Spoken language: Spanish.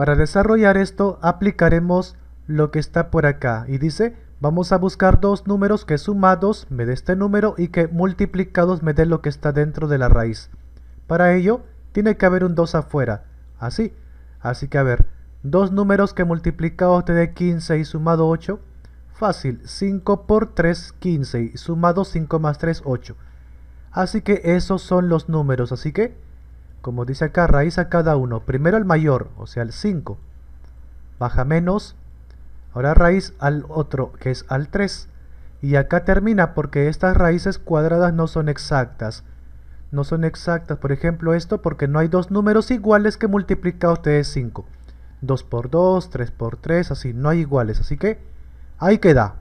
Para desarrollar esto aplicaremos lo que está por acá y dice vamos a buscar dos números que sumados me dé este número y que multiplicados me dé lo que está dentro de la raíz. Para ello tiene que haber un 2 afuera, así. Así que a ver, dos números que multiplicados te dé 15 y sumado 8, fácil, 5 por 3, 15 y sumado 5 más 3, 8. Así que esos son los números, así que como dice acá, raíz a cada uno. Primero al mayor, o sea, el 5. Baja menos. Ahora raíz al otro, que es al 3. Y acá termina porque estas raíces cuadradas no son exactas. No son exactas, por ejemplo, esto porque no hay dos números iguales que multiplica te dé 5. 2 por 2, 3 por 3, así, no hay iguales. Así que ahí queda.